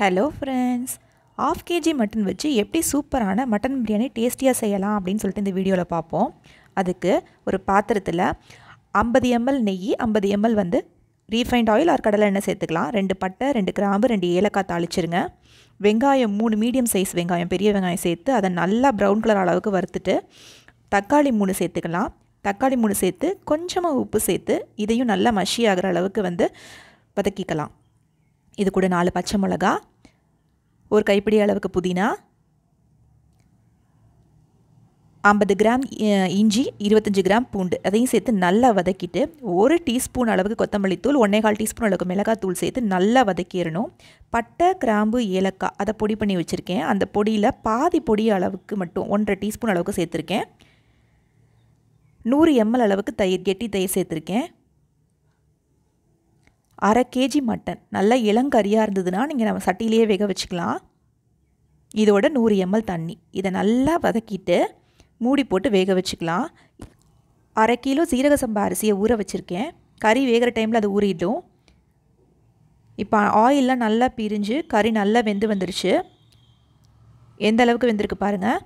hello friends of KG mutton வச்சு எப்படி சூப்பரான மட்டன் பிரியாணி டேஸ்டியாக செய்யலாம் அப்படின்னு சொல்லிட்டு இந்த வீடியோவில் பார்ப்போம் அதுக்கு ஒரு பாத்திரத்தில் ஐம்பது எம்எல் நெய் ஐம்பது எம்எல் வந்து ரீஃபைண்ட் ஆயில் ஆர் கடலை எண்ணெய் சேர்த்துக்கலாம் ரெண்டு பட்டை ரெண்டு கிராம்பு ரெண்டு ஏலக்காய் தாளிச்சிருங்க வெங்காயம் மூணு மீடியம் சைஸ் வெங்காயம் பெரிய வெங்காயம் சேர்த்து அதை நல்லா ப்ரௌன் கலர் அளவுக்கு வறுத்துட்டு தக்காளி மூணு சேர்த்துக்கலாம் தக்காளி மூணு சேர்த்து கொஞ்சமாக உப்பு சேர்த்து இதையும் நல்லா மஷி ஆகிற அளவுக்கு வந்து வதக்கிக்கலாம் இது கூட நாலு பச்சை மிளகா ஒரு கைப்பிடி அளவுக்கு புதினா ஐம்பது கிராம் இஞ்சி இருபத்தஞ்சி கிராம் பூண்டு அதையும் சேர்த்து நல்லா வதக்கிட்டு ஒரு டீஸ்பூன் அளவுக்கு கொத்தமல்லி தூள் ஒன்றே கால் டீஸ்பூன் அளவுக்கு மிளகாய் தூள் சேர்த்து நல்லா வதக்கிடணும் பட்டை கிராம்பு ஏலக்காய் அதை பொடி பண்ணி வச்சுருக்கேன் அந்த பொடியில் பாதி பொடி அளவுக்கு மட்டும் ஒன்றரை டீஸ்பூன் அளவுக்கு சேர்த்துருக்கேன் நூறு எம்எல் அளவுக்கு தயிர் கெட்டி தயிர் சேர்த்துருக்கேன் அரை கேஜி மட்டன் நல்லா இளங்கறியாக இருந்ததுன்னா நீங்கள் நம்ம சட்டியிலேயே வேக வச்சுக்கலாம் இதோட நூறு எம்எல் தண்ணி இதை நல்லா வதக்கிட்டு மூடி போட்டு வேக வச்சுக்கலாம் அரை கிலோ சீரக சம்பா அரிசியை ஊற வச்சுருக்கேன் கறி வேகிற டைமில் அது ஊறிடும் இப்போ ஆயிலெலாம் நல்லா பிரிஞ்சு கறி நல்லா வெந்து வந்துருச்சு எந்த அளவுக்கு வெந்திருக்கு பாருங்கள்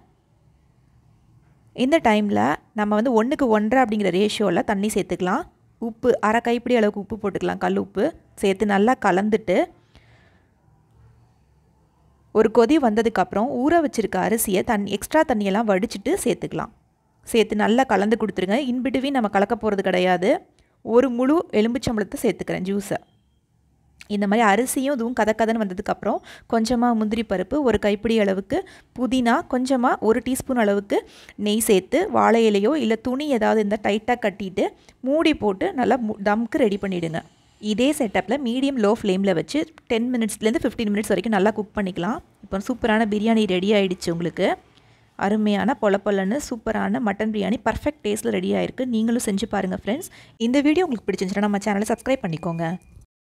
இந்த டைமில் நம்ம வந்து ஒன்றுக்கு ஒன்றரை அப்படிங்கிற ரேஷியோவில் தண்ணி சேர்த்துக்கலாம் உப்பு அரை கைப்பிடி அளவுக்கு உப்பு போட்டுக்கலாம் கல் உப்பு சேர்த்து நல்லா கலந்துட்டு ஒரு கொதி வந்ததுக்கப்புறம் ஊற வச்சுருக்க அரிசியை தண்ணி எக்ஸ்ட்ரா தண்ணியெல்லாம் வடிச்சிட்டு சேர்த்துக்கலாம் சேர்த்து நல்லா கலந்து கொடுத்துருங்க இன்பிட்டுவே நம்ம கலக்க போகிறது கிடையாது ஒரு முழு எலும்புச்சம்பளத்தை சேர்த்துக்கிறேன் ஜூஸை இந்த மாதிரி அரிசியும் இதுவும் கதக்கதன்னு வந்ததுக்கப்புறம் கொஞ்சமாக முந்திரி பருப்பு ஒரு கைப்பிடி அளவுக்கு புதினா கொஞ்சமாக ஒரு டீஸ்பூன் அளவுக்கு நெய் சேர்த்து வாழை இலையோ இல்லை துணி ஏதாவது இருந்தால் டைட்டாக கட்டிட்டு மூடி போட்டு நல்லா தம்க்கு ரெடி பண்ணிவிடுங்க இதே செட்டப்பில் மீடியம் லோ ஃப்ளேமில் வச்சு டென் மினிட்ஸ்லேருந்து ஃபிஃப்டீன் மினிட்ஸ் வரைக்கும் நல்லா குக் பண்ணிக்கலாம் இப்போ சூப்பரான பிரியாணி ரெடி ஆகிடுச்சு உங்களுக்கு அருமையான பொலப்பொலன்னு சூப்பரான மட்டன் பிரியாணி பர்ஃபெக்ட் டேஸ்ட்டில் ரெடி ஆயிருக்கு நீங்களும் செஞ்சு பாருங்கள் ஃப்ரெண்ட்ஸ் இந்த வீடியோ உங்களுக்கு பிடிச்சிருந்துச்சுன்னா நம்ம சேனலை சப்ஸ்கிரைப் பண்ணிக்கோங்க